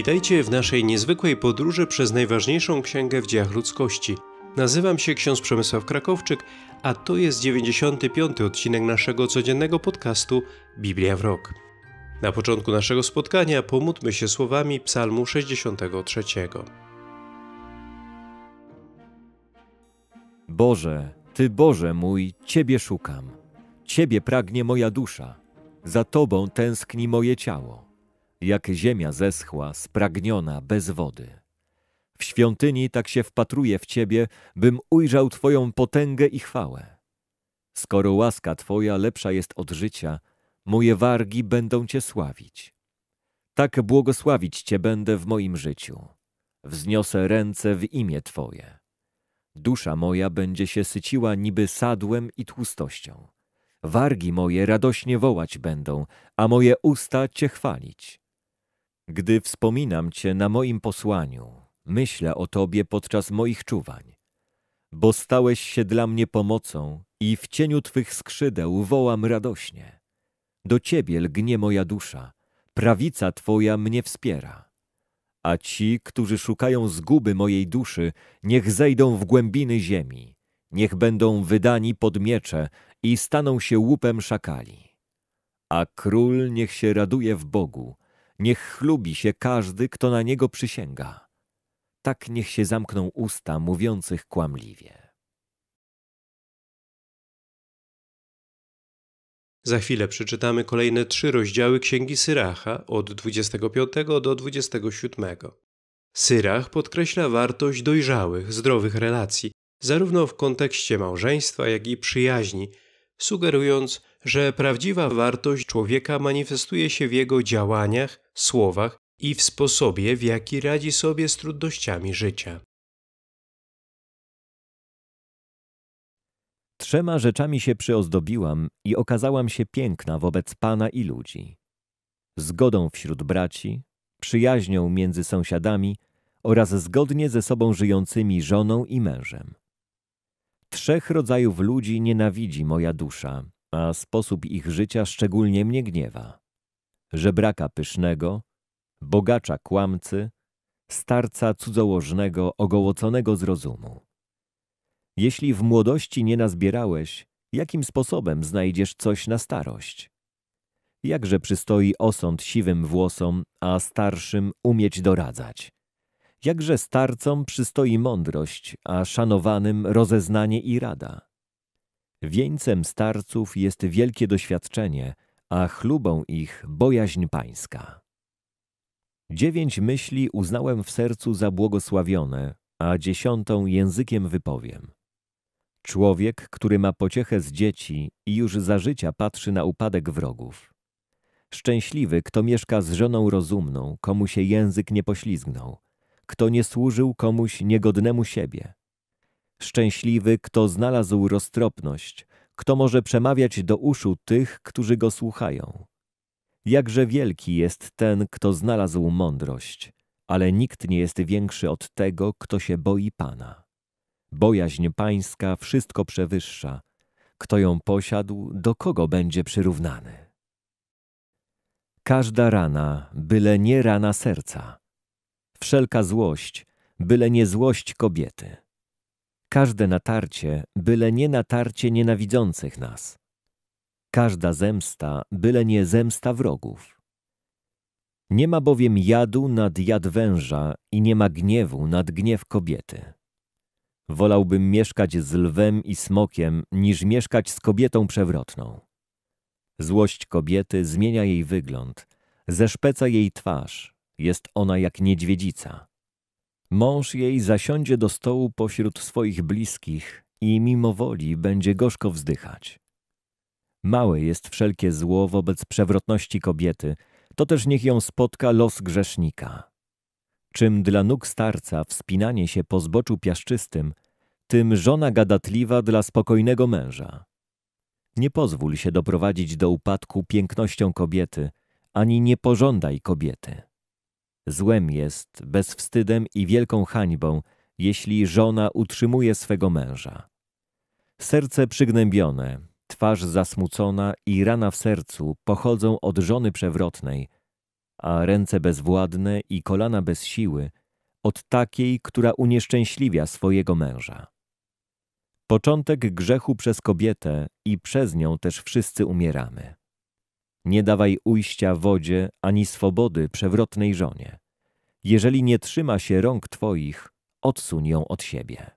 Witajcie w naszej niezwykłej podróży przez najważniejszą księgę w dziejach ludzkości. Nazywam się ksiądz Przemysław Krakowczyk, a to jest 95. odcinek naszego codziennego podcastu Biblia w rok. Na początku naszego spotkania pomódlmy się słowami Psalmu 63. Boże, Ty Boże mój, Ciebie szukam. Ciebie pragnie moja dusza. Za Tobą tęskni moje ciało jak ziemia zeschła, spragniona, bez wody. W świątyni tak się wpatruję w Ciebie, bym ujrzał Twoją potęgę i chwałę. Skoro łaska Twoja lepsza jest od życia, moje wargi będą Cię sławić. Tak błogosławić Cię będę w moim życiu. Wzniosę ręce w imię Twoje. Dusza moja będzie się syciła niby sadłem i tłustością. Wargi moje radośnie wołać będą, a moje usta Cię chwalić. Gdy wspominam Cię na moim posłaniu, myślę o Tobie podczas moich czuwań, bo stałeś się dla mnie pomocą i w cieniu Twych skrzydeł wołam radośnie. Do Ciebie lgnie moja dusza, prawica Twoja mnie wspiera. A ci, którzy szukają zguby mojej duszy, niech zejdą w głębiny ziemi, niech będą wydani pod miecze i staną się łupem szakali. A król niech się raduje w Bogu, Niech chlubi się każdy, kto na niego przysięga. Tak niech się zamkną usta mówiących kłamliwie. Za chwilę przeczytamy kolejne trzy rozdziały Księgi Syracha od 25 do 27. Syrach podkreśla wartość dojrzałych, zdrowych relacji, zarówno w kontekście małżeństwa, jak i przyjaźni, sugerując, że prawdziwa wartość człowieka manifestuje się w jego działaniach, słowach i w sposobie, w jaki radzi sobie z trudnościami życia. Trzema rzeczami się przyozdobiłam i okazałam się piękna wobec Pana i ludzi. Zgodą wśród braci, przyjaźnią między sąsiadami oraz zgodnie ze sobą żyjącymi żoną i mężem. Trzech rodzajów ludzi nienawidzi moja dusza, a sposób ich życia szczególnie mnie gniewa. Żebraka pysznego, bogacza kłamcy, starca cudzołożnego, ogołoconego z rozumu. Jeśli w młodości nie nazbierałeś, jakim sposobem znajdziesz coś na starość? Jakże przystoi osąd siwym włosom, a starszym umieć doradzać? jakże starcom przystoi mądrość, a szanowanym rozeznanie i rada. Wieńcem starców jest wielkie doświadczenie, a chlubą ich bojaźń pańska. Dziewięć myśli uznałem w sercu za błogosławione, a dziesiątą językiem wypowiem. Człowiek, który ma pociechę z dzieci i już za życia patrzy na upadek wrogów. Szczęśliwy, kto mieszka z żoną rozumną, komu się język nie poślizgnął, kto nie służył komuś niegodnemu siebie. Szczęśliwy, kto znalazł roztropność, kto może przemawiać do uszu tych, którzy go słuchają. Jakże wielki jest ten, kto znalazł mądrość, ale nikt nie jest większy od tego, kto się boi Pana. Bojaźń Pańska wszystko przewyższa. Kto ją posiadł, do kogo będzie przyrównany? Każda rana, byle nie rana serca wszelka złość, byle nie złość kobiety. Każde natarcie, byle nie natarcie nienawidzących nas. Każda zemsta, byle nie zemsta wrogów. Nie ma bowiem jadu nad jad węża i nie ma gniewu nad gniew kobiety. Wolałbym mieszkać z lwem i smokiem, niż mieszkać z kobietą przewrotną. Złość kobiety zmienia jej wygląd, zeszpeca jej twarz, jest ona jak niedźwiedzica. Mąż jej zasiądzie do stołu pośród swoich bliskich i mimo woli będzie gorzko wzdychać. Małe jest wszelkie zło wobec przewrotności kobiety, to też niech ją spotka los grzesznika. Czym dla nóg starca wspinanie się po zboczu piaszczystym, tym żona gadatliwa dla spokojnego męża. Nie pozwól się doprowadzić do upadku pięknością kobiety, ani nie pożądaj kobiety. Złem jest, bezwstydem i wielką hańbą, jeśli żona utrzymuje swego męża. Serce przygnębione, twarz zasmucona i rana w sercu pochodzą od żony przewrotnej, a ręce bezwładne i kolana bez siły od takiej, która unieszczęśliwia swojego męża. Początek grzechu przez kobietę i przez nią też wszyscy umieramy. Nie dawaj ujścia wodzie, ani swobody przewrotnej żonie. Jeżeli nie trzyma się rąk Twoich, odsuń ją od siebie.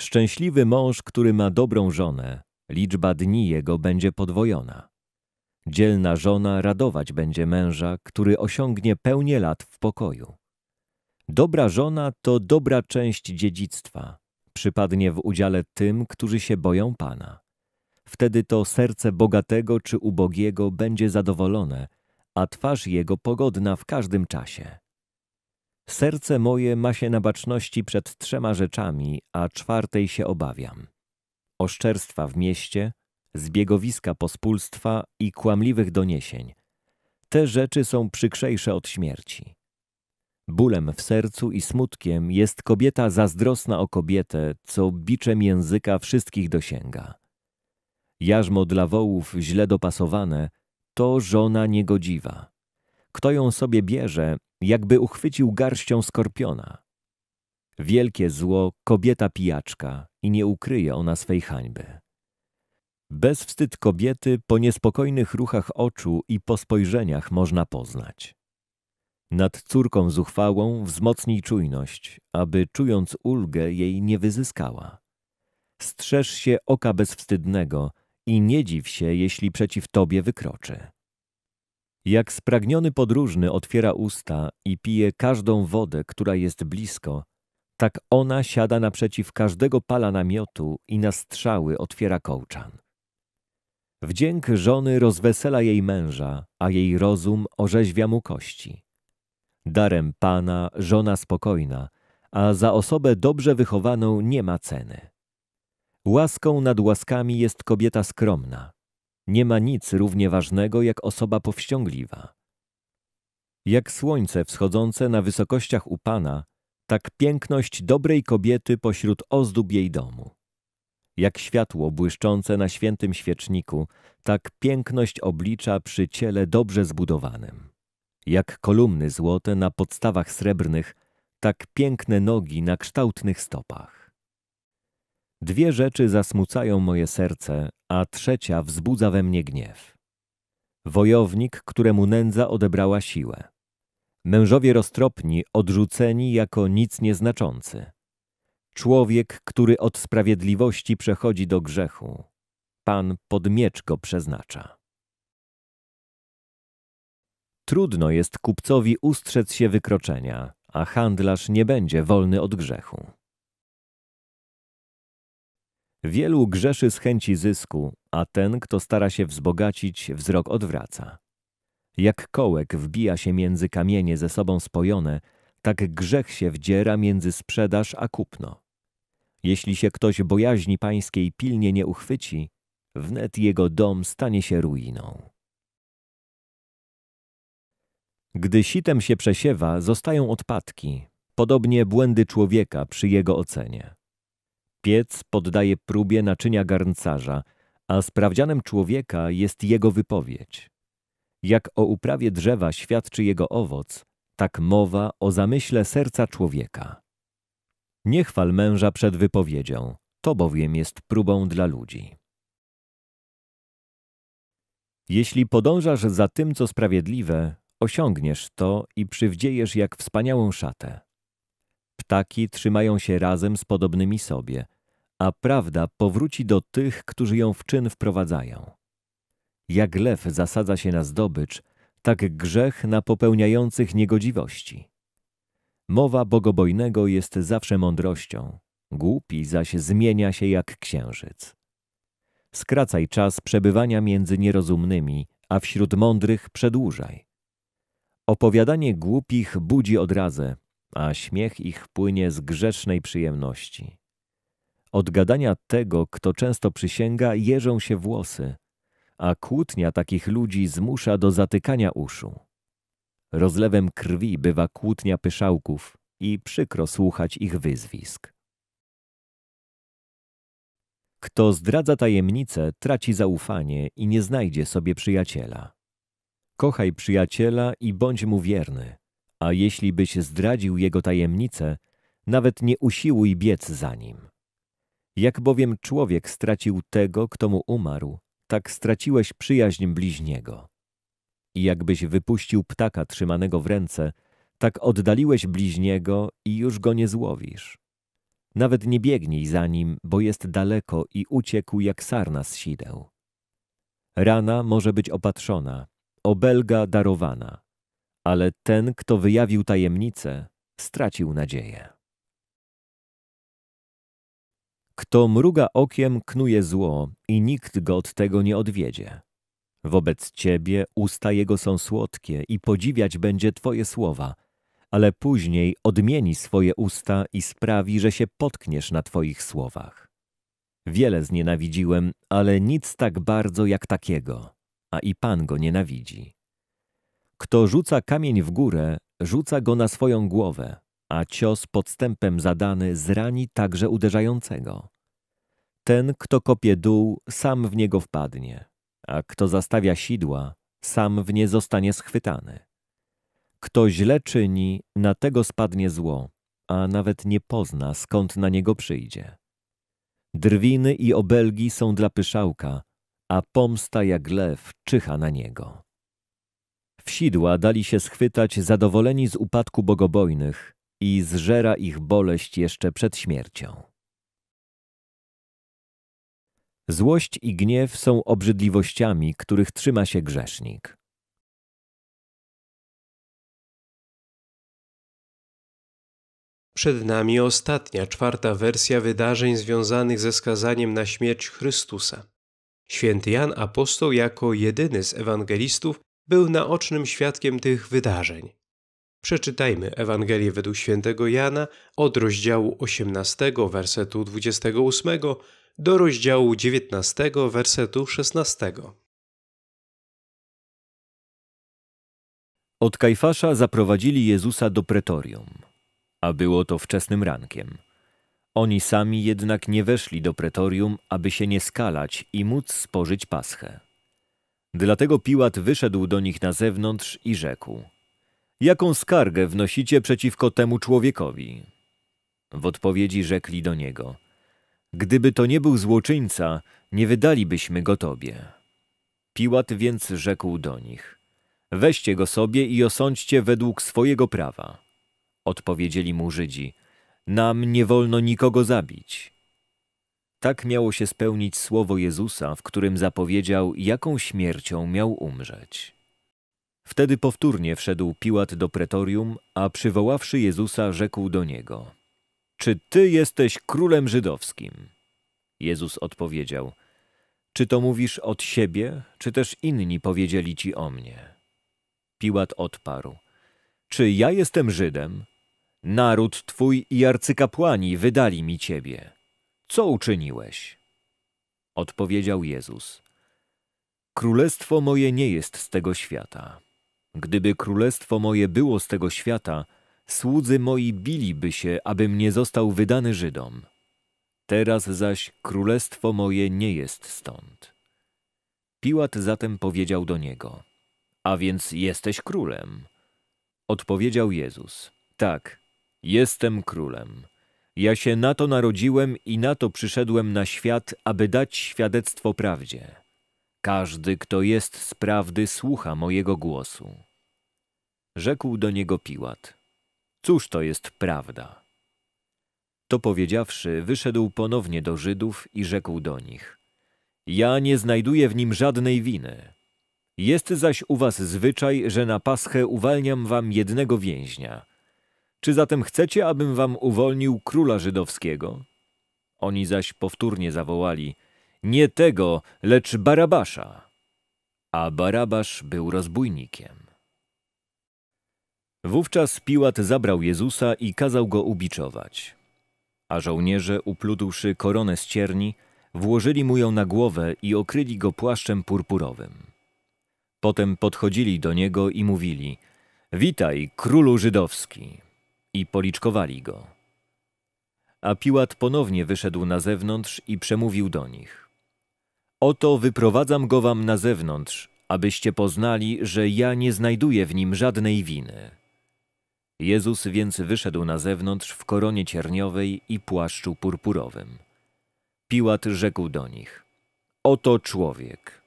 Szczęśliwy mąż, który ma dobrą żonę, liczba dni jego będzie podwojona. Dzielna żona radować będzie męża, który osiągnie pełnię lat w pokoju. Dobra żona to dobra część dziedzictwa, przypadnie w udziale tym, którzy się boją Pana. Wtedy to serce bogatego czy ubogiego będzie zadowolone, a twarz jego pogodna w każdym czasie. Serce moje ma się na baczności przed trzema rzeczami, a czwartej się obawiam. Oszczerstwa w mieście, zbiegowiska pospólstwa i kłamliwych doniesień. Te rzeczy są przykrzejsze od śmierci. Bólem w sercu i smutkiem jest kobieta zazdrosna o kobietę, co biczem języka wszystkich dosięga jarzmo dla wołów źle dopasowane, to żona niegodziwa. Kto ją sobie bierze, jakby uchwycił garścią skorpiona. Wielkie zło, kobieta pijaczka i nie ukryje ona swej hańby. Bezwstyd kobiety po niespokojnych ruchach oczu i po spojrzeniach można poznać. Nad córką zuchwałą wzmocnij czujność, aby czując ulgę jej nie wyzyskała. Strzeż się oka bezwstydnego, i nie dziw się, jeśli przeciw Tobie wykroczy. Jak spragniony podróżny otwiera usta i pije każdą wodę, która jest blisko, tak ona siada naprzeciw każdego pala namiotu i na strzały otwiera kołczan. Wdzięk żony rozwesela jej męża, a jej rozum orzeźwia mu kości. Darem pana żona spokojna, a za osobę dobrze wychowaną nie ma ceny. Łaską nad łaskami jest kobieta skromna. Nie ma nic równie ważnego jak osoba powściągliwa. Jak słońce wschodzące na wysokościach u Pana, tak piękność dobrej kobiety pośród ozdób jej domu. Jak światło błyszczące na świętym świeczniku, tak piękność oblicza przy ciele dobrze zbudowanym. Jak kolumny złote na podstawach srebrnych, tak piękne nogi na kształtnych stopach. Dwie rzeczy zasmucają moje serce, a trzecia wzbudza we mnie gniew. Wojownik, któremu nędza odebrała siłę. Mężowie roztropni, odrzuceni jako nic nieznaczący. Człowiek, który od sprawiedliwości przechodzi do grzechu. Pan pod miecz go przeznacza. Trudno jest kupcowi ustrzec się wykroczenia, a handlarz nie będzie wolny od grzechu. Wielu grzeszy z chęci zysku, a ten, kto stara się wzbogacić, wzrok odwraca. Jak kołek wbija się między kamienie ze sobą spojone, tak grzech się wdziera między sprzedaż a kupno. Jeśli się ktoś bojaźni pańskiej pilnie nie uchwyci, wnet jego dom stanie się ruiną. Gdy sitem się przesiewa, zostają odpadki, podobnie błędy człowieka przy jego ocenie. Piec poddaje próbie naczynia garncarza, a sprawdzianem człowieka jest jego wypowiedź. Jak o uprawie drzewa świadczy jego owoc, tak mowa o zamyśle serca człowieka. Nie chwal męża przed wypowiedzią, to bowiem jest próbą dla ludzi. Jeśli podążasz za tym, co sprawiedliwe, osiągniesz to i przywdziejesz jak wspaniałą szatę. Ptaki trzymają się razem z podobnymi sobie, a prawda powróci do tych, którzy ją w czyn wprowadzają. Jak lew zasadza się na zdobycz, tak grzech na popełniających niegodziwości. Mowa bogobojnego jest zawsze mądrością, głupi zaś zmienia się jak księżyc. Skracaj czas przebywania między nierozumnymi, a wśród mądrych przedłużaj. Opowiadanie głupich budzi razu a śmiech ich płynie z grzecznej przyjemności. Od gadania tego, kto często przysięga, jeżą się włosy, a kłótnia takich ludzi zmusza do zatykania uszu. Rozlewem krwi bywa kłótnia pyszałków i przykro słuchać ich wyzwisk. Kto zdradza tajemnicę, traci zaufanie i nie znajdzie sobie przyjaciela. Kochaj przyjaciela i bądź mu wierny a jeśli byś zdradził jego tajemnicę, nawet nie usiłuj biec za nim. Jak bowiem człowiek stracił tego, kto mu umarł, tak straciłeś przyjaźń bliźniego. I jakbyś wypuścił ptaka trzymanego w ręce, tak oddaliłeś bliźniego i już go nie złowisz. Nawet nie biegnij za nim, bo jest daleko i uciekł jak sarna z sideł. Rana może być opatrzona, obelga darowana, ale ten, kto wyjawił tajemnicę, stracił nadzieję. Kto mruga okiem, knuje zło i nikt go od tego nie odwiedzie. Wobec ciebie usta jego są słodkie i podziwiać będzie twoje słowa, ale później odmieni swoje usta i sprawi, że się potkniesz na twoich słowach. Wiele znienawidziłem, ale nic tak bardzo jak takiego, a i Pan go nienawidzi. Kto rzuca kamień w górę, rzuca go na swoją głowę, a cios podstępem zadany zrani także uderzającego. Ten, kto kopie dół, sam w niego wpadnie, a kto zastawia sidła, sam w nie zostanie schwytany. Kto źle czyni, na tego spadnie zło, a nawet nie pozna, skąd na niego przyjdzie. Drwiny i obelgi są dla pyszałka, a pomsta jak lew czyha na niego w sidła dali się schwytać zadowoleni z upadku bogobojnych i zżera ich boleść jeszcze przed śmiercią. Złość i gniew są obrzydliwościami, których trzyma się grzesznik. Przed nami ostatnia, czwarta wersja wydarzeń związanych ze skazaniem na śmierć Chrystusa. Święty Jan Apostoł jako jedyny z ewangelistów był naocznym świadkiem tych wydarzeń. Przeczytajmy Ewangelię według świętego Jana od rozdziału 18, wersetu 28 do rozdziału 19, wersetu 16. Od Kajfasza zaprowadzili Jezusa do pretorium, a było to wczesnym rankiem. Oni sami jednak nie weszli do pretorium, aby się nie skalać i móc spożyć paschę. Dlatego Piłat wyszedł do nich na zewnątrz i rzekł: Jaką skargę wnosicie przeciwko temu człowiekowi? W odpowiedzi rzekli do niego: Gdyby to nie był złoczyńca, nie wydalibyśmy go tobie. Piłat więc rzekł do nich: Weźcie go sobie i osądźcie według swojego prawa. Odpowiedzieli mu Żydzi: Nam nie wolno nikogo zabić. Tak miało się spełnić słowo Jezusa, w którym zapowiedział, jaką śmiercią miał umrzeć. Wtedy powtórnie wszedł Piłat do pretorium, a przywoławszy Jezusa, rzekł do niego: Czy ty jesteś królem żydowskim? Jezus odpowiedział: Czy to mówisz od siebie, czy też inni powiedzieli ci o mnie? Piłat odparł: Czy ja jestem Żydem? Naród twój i arcykapłani wydali mi ciebie. Co uczyniłeś? Odpowiedział Jezus. Królestwo moje nie jest z tego świata. Gdyby królestwo moje było z tego świata, słudzy moi biliby się, abym nie został wydany Żydom. Teraz zaś królestwo moje nie jest stąd. Piłat zatem powiedział do niego, a więc jesteś królem. Odpowiedział Jezus, tak, jestem królem. Ja się na to narodziłem i na to przyszedłem na świat, aby dać świadectwo prawdzie. Każdy, kto jest z prawdy, słucha mojego głosu. Rzekł do niego Piłat. Cóż to jest prawda? To powiedziawszy, wyszedł ponownie do Żydów i rzekł do nich. Ja nie znajduję w nim żadnej winy. Jest zaś u was zwyczaj, że na paschę uwalniam wam jednego więźnia – czy zatem chcecie, abym wam uwolnił króla żydowskiego? Oni zaś powtórnie zawołali, nie tego, lecz Barabasza. A Barabasz był rozbójnikiem. Wówczas Piłat zabrał Jezusa i kazał go ubiczować. A żołnierze, uplutłszy koronę z cierni, włożyli mu ją na głowę i okryli go płaszczem purpurowym. Potem podchodzili do niego i mówili – Witaj, królu żydowski! i policzkowali go. A Piłat ponownie wyszedł na zewnątrz i przemówił do nich. Oto wyprowadzam go wam na zewnątrz, abyście poznali, że ja nie znajduję w nim żadnej winy. Jezus więc wyszedł na zewnątrz w koronie cierniowej i płaszczu purpurowym. Piłat rzekł do nich: Oto człowiek.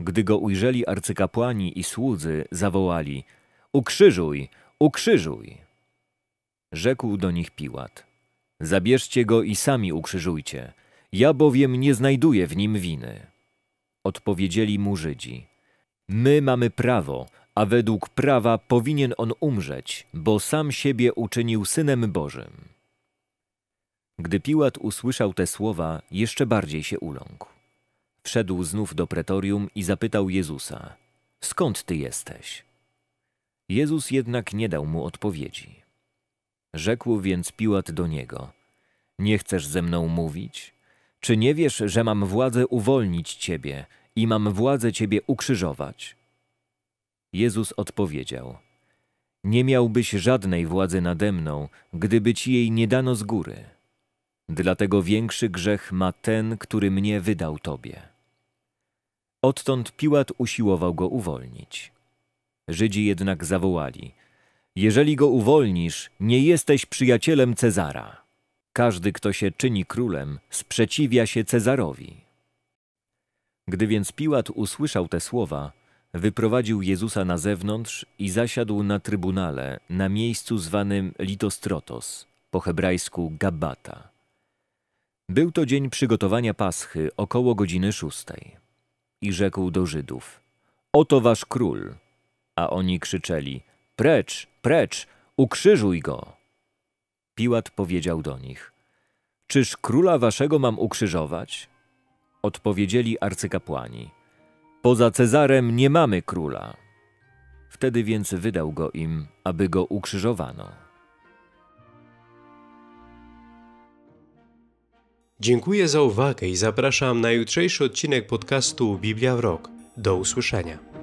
Gdy go ujrzeli arcykapłani i słudzy, zawołali: Ukrzyżuj, ukrzyżuj! Rzekł do nich Piłat. Zabierzcie go i sami ukrzyżujcie. Ja bowiem nie znajduję w nim winy. Odpowiedzieli mu Żydzi. My mamy prawo, a według prawa powinien on umrzeć, bo sam siebie uczynił synem Bożym. Gdy Piłat usłyszał te słowa, jeszcze bardziej się uląkł. Wszedł znów do pretorium i zapytał Jezusa: Skąd ty jesteś? Jezus jednak nie dał mu odpowiedzi. Rzekł więc Piłat do niego: Nie chcesz ze mną mówić? Czy nie wiesz, że mam władzę uwolnić ciebie i mam władzę ciebie ukrzyżować? Jezus odpowiedział: Nie miałbyś żadnej władzy nade mną, gdyby ci jej nie dano z góry. Dlatego większy grzech ma ten, który mnie wydał tobie. Odtąd Piłat usiłował go uwolnić. Żydzi jednak zawołali: jeżeli go uwolnisz, nie jesteś przyjacielem Cezara. Każdy, kto się czyni królem, sprzeciwia się Cezarowi. Gdy więc Piłat usłyszał te słowa, wyprowadził Jezusa na zewnątrz i zasiadł na trybunale, na miejscu zwanym Litostrotos, po hebrajsku Gabata. Był to dzień przygotowania Paschy, około godziny szóstej. I rzekł do Żydów, oto wasz król. A oni krzyczeli, precz, Precz, ukrzyżuj go! Piłat powiedział do nich: Czyż króla waszego mam ukrzyżować? Odpowiedzieli arcykapłani: Poza Cezarem nie mamy króla. Wtedy więc wydał go im, aby go ukrzyżowano. Dziękuję za uwagę i zapraszam na jutrzejszy odcinek podcastu Biblia w Rok. Do usłyszenia.